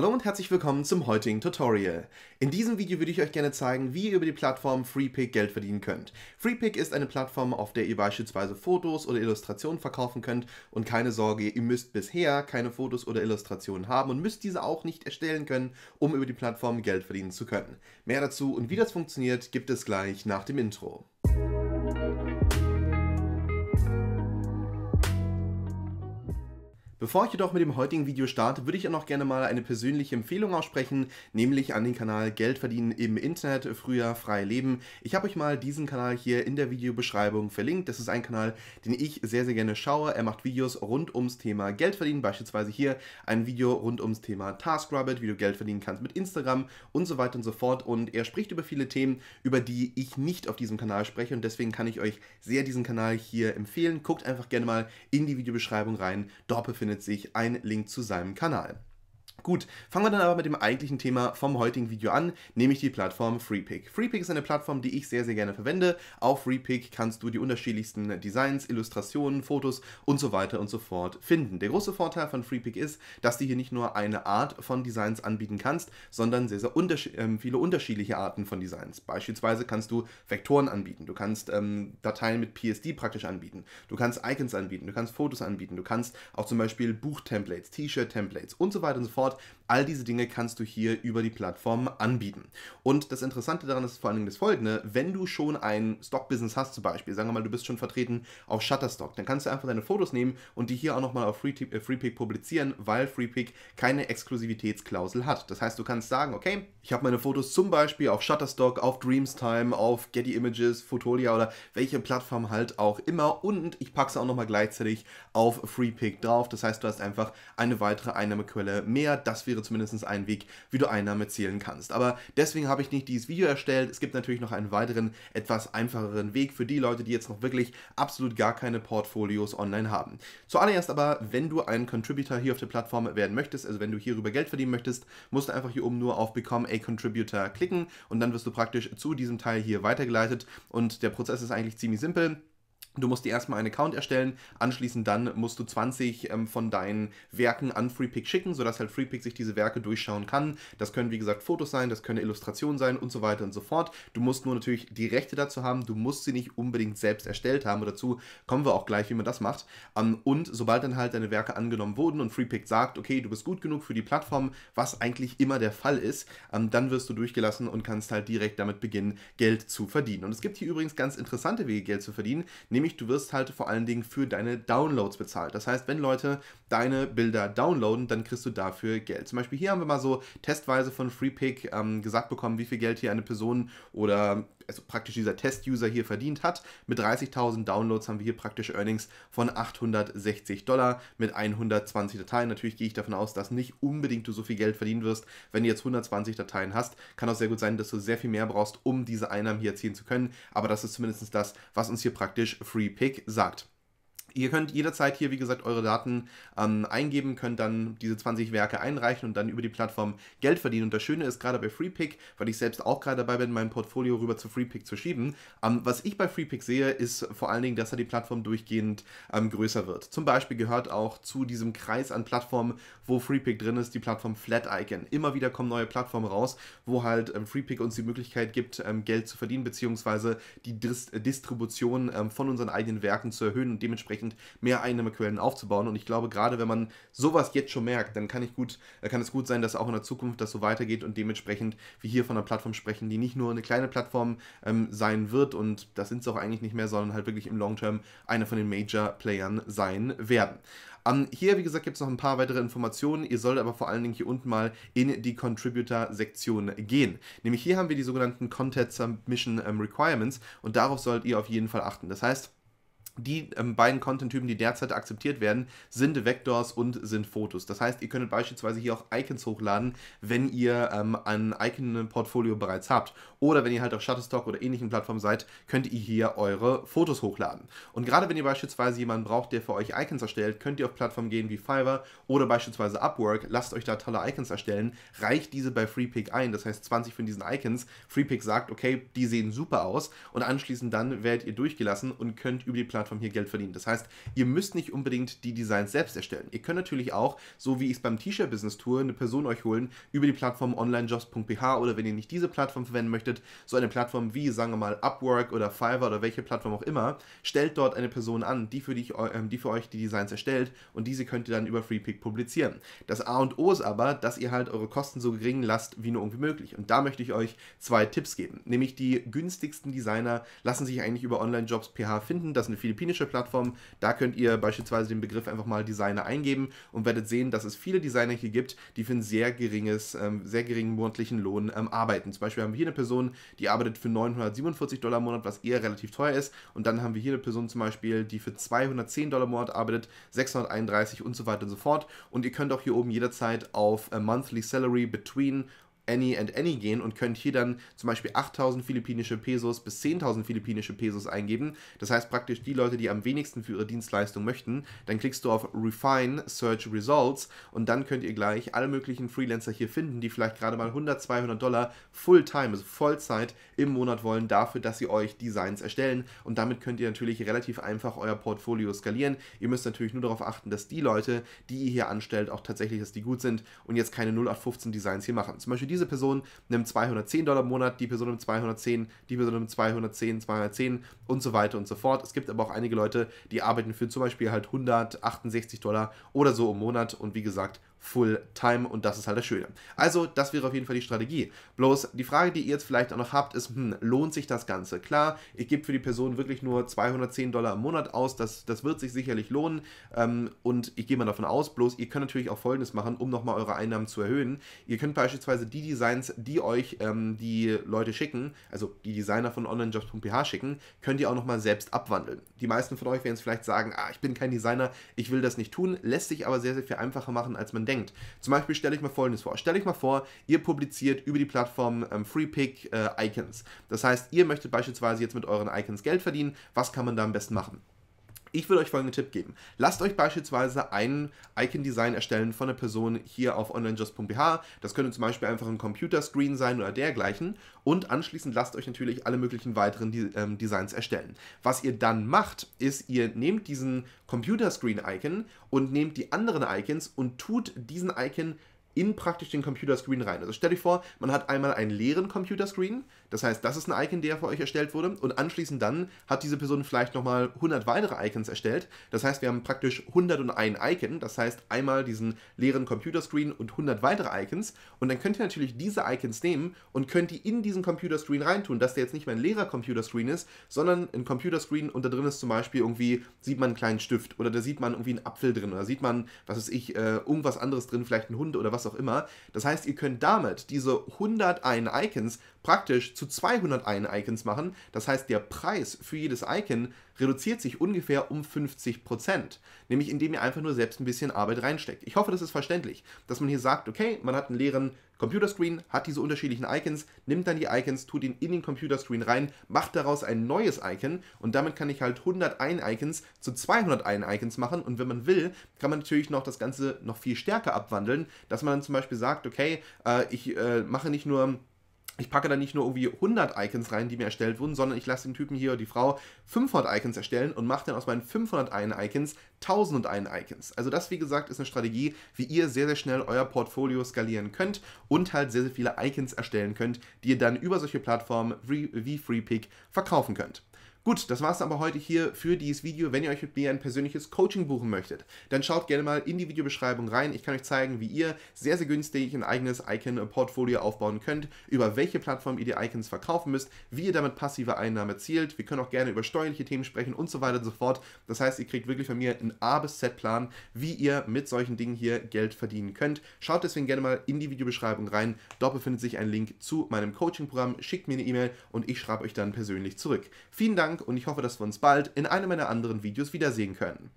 Hallo und herzlich willkommen zum heutigen Tutorial. In diesem Video würde ich euch gerne zeigen, wie ihr über die Plattform FreePick Geld verdienen könnt. FreePick ist eine Plattform, auf der ihr beispielsweise Fotos oder Illustrationen verkaufen könnt und keine Sorge, ihr müsst bisher keine Fotos oder Illustrationen haben und müsst diese auch nicht erstellen können, um über die Plattform Geld verdienen zu können. Mehr dazu und wie das funktioniert, gibt es gleich nach dem Intro. Bevor ich jedoch mit dem heutigen Video starte, würde ich auch noch gerne mal eine persönliche Empfehlung aussprechen, nämlich an den Kanal Geld verdienen im Internet, früher frei leben. Ich habe euch mal diesen Kanal hier in der Videobeschreibung verlinkt. Das ist ein Kanal, den ich sehr, sehr gerne schaue. Er macht Videos rund ums Thema Geld verdienen, beispielsweise hier ein Video rund ums Thema TaskRabbit, wie du Geld verdienen kannst mit Instagram und so weiter und so fort. Und er spricht über viele Themen, über die ich nicht auf diesem Kanal spreche und deswegen kann ich euch sehr diesen Kanal hier empfehlen. Guckt einfach gerne mal in die Videobeschreibung rein. Dort befindet findet sich ein Link zu seinem Kanal. Gut, fangen wir dann aber mit dem eigentlichen Thema vom heutigen Video an, nämlich die Plattform FreePick. FreePick ist eine Plattform, die ich sehr, sehr gerne verwende. Auf FreePick kannst du die unterschiedlichsten Designs, Illustrationen, Fotos und so weiter und so fort finden. Der große Vorteil von FreePick ist, dass du hier nicht nur eine Art von Designs anbieten kannst, sondern sehr, sehr unterschied äh, viele unterschiedliche Arten von Designs. Beispielsweise kannst du Vektoren anbieten, du kannst ähm, Dateien mit PSD praktisch anbieten, du kannst Icons anbieten, du kannst Fotos anbieten, du kannst auch zum Beispiel buch templates T-Shirt-Templates und so weiter und so fort Support. All diese Dinge kannst du hier über die Plattform anbieten. Und das Interessante daran ist vor allen Dingen das folgende, wenn du schon ein Stock-Business hast zum Beispiel, sagen wir mal, du bist schon vertreten auf Shutterstock, dann kannst du einfach deine Fotos nehmen und die hier auch nochmal auf FreePick äh, publizieren, weil FreePick keine Exklusivitätsklausel hat. Das heißt, du kannst sagen, okay, ich habe meine Fotos zum Beispiel auf Shutterstock, auf Dreamstime, auf Getty Images, Fotolia oder welche Plattform halt auch immer und ich packe sie auch nochmal gleichzeitig auf FreePick drauf. Das heißt, du hast einfach eine weitere Einnahmequelle mehr, das wäre zumindest ein Weg, wie du Einnahmen zählen kannst. Aber deswegen habe ich nicht dieses Video erstellt. Es gibt natürlich noch einen weiteren, etwas einfacheren Weg für die Leute, die jetzt noch wirklich absolut gar keine Portfolios online haben. Zuallererst aber, wenn du ein Contributor hier auf der Plattform werden möchtest, also wenn du hierüber Geld verdienen möchtest, musst du einfach hier oben nur auf Become a Contributor klicken und dann wirst du praktisch zu diesem Teil hier weitergeleitet und der Prozess ist eigentlich ziemlich simpel. Du musst dir erstmal einen Account erstellen, anschließend dann musst du 20 ähm, von deinen Werken an FreePick schicken, sodass halt FreePick sich diese Werke durchschauen kann. Das können wie gesagt Fotos sein, das können Illustrationen sein und so weiter und so fort. Du musst nur natürlich die Rechte dazu haben, du musst sie nicht unbedingt selbst erstellt haben. dazu kommen wir auch gleich, wie man das macht. Ähm, und sobald dann halt deine Werke angenommen wurden und FreePick sagt, okay, du bist gut genug für die Plattform, was eigentlich immer der Fall ist, ähm, dann wirst du durchgelassen und kannst halt direkt damit beginnen, Geld zu verdienen. Und es gibt hier übrigens ganz interessante Wege, Geld zu verdienen, nämlich nämlich du wirst halt vor allen Dingen für deine Downloads bezahlt. Das heißt, wenn Leute deine Bilder downloaden, dann kriegst du dafür Geld. Zum Beispiel hier haben wir mal so testweise von FreePick ähm, gesagt bekommen, wie viel Geld hier eine Person oder also praktisch dieser Test-User hier verdient hat. Mit 30.000 Downloads haben wir hier praktisch Earnings von 860 Dollar mit 120 Dateien. Natürlich gehe ich davon aus, dass nicht unbedingt du so viel Geld verdienen wirst, wenn du jetzt 120 Dateien hast. Kann auch sehr gut sein, dass du sehr viel mehr brauchst, um diese Einnahmen hier erzielen zu können. Aber das ist zumindest das, was uns hier praktisch Free Pick sagt. Ihr könnt jederzeit hier, wie gesagt, eure Daten ähm, eingeben, könnt dann diese 20 Werke einreichen und dann über die Plattform Geld verdienen. Und das Schöne ist gerade bei FreePick, weil ich selbst auch gerade dabei bin, mein Portfolio rüber zu FreePick zu schieben. Ähm, was ich bei FreePick sehe, ist vor allen Dingen, dass da die Plattform durchgehend ähm, größer wird. Zum Beispiel gehört auch zu diesem Kreis an Plattformen, wo FreePick drin ist, die Plattform Flat Icon. Immer wieder kommen neue Plattformen raus, wo halt ähm, FreePick uns die Möglichkeit gibt, ähm, Geld zu verdienen, beziehungsweise die Dis Distribution ähm, von unseren eigenen Werken zu erhöhen und dementsprechend entsprechend mehr Einnahmequellen aufzubauen. Und ich glaube, gerade wenn man sowas jetzt schon merkt, dann kann, ich gut, äh, kann es gut sein, dass auch in der Zukunft das so weitergeht und dementsprechend wir hier von einer Plattform sprechen, die nicht nur eine kleine Plattform ähm, sein wird und das sind es auch eigentlich nicht mehr, sondern halt wirklich im Long Term eine von den Major-Playern sein werden. Um, ähm, hier, wie gesagt, gibt es noch ein paar weitere Informationen. Ihr solltet aber vor allen Dingen hier unten mal in die Contributor-Sektion gehen. Nämlich hier haben wir die sogenannten Content Submission ähm, Requirements und darauf sollt ihr auf jeden Fall achten. Das heißt, die ähm, beiden Content-Typen, die derzeit akzeptiert werden, sind Vectors und sind Fotos. Das heißt, ihr könnt beispielsweise hier auch Icons hochladen, wenn ihr ähm, ein Icon-Portfolio bereits habt. Oder wenn ihr halt auf Shutterstock oder ähnlichen Plattformen seid, könnt ihr hier eure Fotos hochladen. Und gerade wenn ihr beispielsweise jemanden braucht, der für euch Icons erstellt, könnt ihr auf Plattformen gehen wie Fiverr oder beispielsweise Upwork. Lasst euch da tolle Icons erstellen, reicht diese bei FreePick ein, das heißt 20 von diesen Icons. FreePick sagt, okay, die sehen super aus und anschließend dann werdet ihr durchgelassen und könnt über die Plattform hier Geld verdienen. Das heißt, ihr müsst nicht unbedingt die Designs selbst erstellen. Ihr könnt natürlich auch, so wie ich es beim T-Shirt-Business tue, eine Person euch holen über die Plattform onlinejobs.ph oder wenn ihr nicht diese Plattform verwenden möchtet, Connected, so eine Plattform wie, sagen wir mal, Upwork oder Fiverr oder welche Plattform auch immer, stellt dort eine Person an, die für, dich, äh, die für euch die Designs erstellt und diese könnt ihr dann über FreePick publizieren. Das A und O ist aber, dass ihr halt eure Kosten so gering lasst wie nur irgendwie möglich. Und da möchte ich euch zwei Tipps geben. Nämlich die günstigsten Designer lassen sich eigentlich über Online-Jobs finden. Das ist eine philippinische Plattform. Da könnt ihr beispielsweise den Begriff einfach mal Designer eingeben und werdet sehen, dass es viele Designer hier gibt, die für einen sehr geringes, ähm, sehr geringen monatlichen Lohn ähm, arbeiten. Zum Beispiel haben wir hier eine Person, Person, die arbeitet für 947 Dollar im Monat, was eher relativ teuer ist. Und dann haben wir hier eine Person zum Beispiel, die für 210 Dollar im Monat arbeitet, 631 und so weiter und so fort. Und ihr könnt auch hier oben jederzeit auf äh, Monthly Salary between Any and Any gehen und könnt hier dann zum Beispiel 8000 philippinische Pesos bis 10.000 philippinische Pesos eingeben. Das heißt praktisch die Leute, die am wenigsten für ihre Dienstleistung möchten. Dann klickst du auf Refine Search Results und dann könnt ihr gleich alle möglichen Freelancer hier finden, die vielleicht gerade mal 100, 200 Dollar Fulltime, also Vollzeit im Monat wollen, dafür, dass sie euch Designs erstellen. Und damit könnt ihr natürlich relativ einfach euer Portfolio skalieren. Ihr müsst natürlich nur darauf achten, dass die Leute, die ihr hier anstellt, auch tatsächlich, dass die gut sind und jetzt keine 0815 Designs hier machen. Zum Beispiel diese diese Person nimmt 210 Dollar im Monat, die Person nimmt 210, die Person nimmt 210, 210 und so weiter und so fort. Es gibt aber auch einige Leute, die arbeiten für zum Beispiel halt 168 Dollar oder so im Monat und wie gesagt, Full-Time und das ist halt das Schöne. Also, das wäre auf jeden Fall die Strategie. Bloß die Frage, die ihr jetzt vielleicht auch noch habt, ist, hm, lohnt sich das Ganze? Klar, ich gebe für die Person wirklich nur 210 Dollar im Monat aus, das, das wird sich sicherlich lohnen ähm, und ich gehe mal davon aus, bloß ihr könnt natürlich auch Folgendes machen, um nochmal eure Einnahmen zu erhöhen. Ihr könnt beispielsweise die Designs, die euch ähm, die Leute schicken, also die Designer von onlinejobs.ph schicken, könnt ihr auch nochmal selbst abwandeln. Die meisten von euch werden jetzt vielleicht sagen, ah, ich bin kein Designer, ich will das nicht tun, lässt sich aber sehr, sehr viel einfacher machen, als man denkt. Zum Beispiel stelle ich mal Folgendes vor. Stelle ich mal vor, ihr publiziert über die Plattform ähm, FreePick äh, Icons. Das heißt, ihr möchtet beispielsweise jetzt mit euren Icons Geld verdienen. Was kann man da am besten machen? Ich würde euch folgenden Tipp geben. Lasst euch beispielsweise ein Icon-Design erstellen von einer Person hier auf onlinejust.bh. Das könnte zum Beispiel einfach ein Computerscreen sein oder dergleichen. Und anschließend lasst euch natürlich alle möglichen weiteren ähm, Designs erstellen. Was ihr dann macht, ist, ihr nehmt diesen Computerscreen-Icon und nehmt die anderen Icons und tut diesen Icon in praktisch den Computerscreen rein. Also stell dir vor, man hat einmal einen leeren Computerscreen, das heißt, das ist ein Icon, der für euch erstellt wurde, und anschließend dann hat diese Person vielleicht nochmal 100 weitere Icons erstellt. Das heißt, wir haben praktisch 101 Icon, das heißt einmal diesen leeren Computerscreen und 100 weitere Icons. Und dann könnt ihr natürlich diese Icons nehmen und könnt die in diesen Computerscreen reintun, dass der jetzt nicht mehr ein leerer Computerscreen ist, sondern ein Computerscreen und da drin ist zum Beispiel irgendwie, sieht man einen kleinen Stift oder da sieht man irgendwie einen Apfel drin oder sieht man, was weiß ich, äh, irgendwas anderes drin, vielleicht einen Hund oder was auch auch immer. Das heißt, ihr könnt damit diese 101 Icons praktisch zu 201 Icons machen. Das heißt, der Preis für jedes Icon reduziert sich ungefähr um 50 Prozent. Nämlich indem ihr einfach nur selbst ein bisschen Arbeit reinsteckt. Ich hoffe, das ist verständlich, dass man hier sagt, okay, man hat einen leeren Computerscreen, hat diese unterschiedlichen Icons, nimmt dann die Icons, tut ihn in den Computerscreen rein, macht daraus ein neues Icon und damit kann ich halt 101 Icons zu 201 Icons machen und wenn man will, kann man natürlich noch das Ganze noch viel stärker abwandeln, dass man dann zum Beispiel sagt, okay, äh, ich äh, mache nicht nur ich packe da nicht nur irgendwie 100 Icons rein, die mir erstellt wurden, sondern ich lasse den Typen hier, die Frau, 500 Icons erstellen und mache dann aus meinen 501 Icons 1001 Icons. Also das, wie gesagt, ist eine Strategie, wie ihr sehr, sehr schnell euer Portfolio skalieren könnt und halt sehr, sehr viele Icons erstellen könnt, die ihr dann über solche Plattformen wie FreePick verkaufen könnt. Gut, das war es aber heute hier für dieses Video. Wenn ihr euch mit mir ein persönliches Coaching buchen möchtet, dann schaut gerne mal in die Videobeschreibung rein. Ich kann euch zeigen, wie ihr sehr, sehr günstig ein eigenes Icon-Portfolio aufbauen könnt, über welche Plattform ihr die Icons verkaufen müsst, wie ihr damit passive Einnahmen erzielt. Wir können auch gerne über steuerliche Themen sprechen und so weiter und so fort. Das heißt, ihr kriegt wirklich von mir einen A bis Z-Plan, wie ihr mit solchen Dingen hier Geld verdienen könnt. Schaut deswegen gerne mal in die Videobeschreibung rein. Dort befindet sich ein Link zu meinem Coaching-Programm. Schickt mir eine E-Mail und ich schreibe euch dann persönlich zurück. Vielen Dank Dank und ich hoffe, dass wir uns bald in einem meiner anderen Videos wiedersehen können.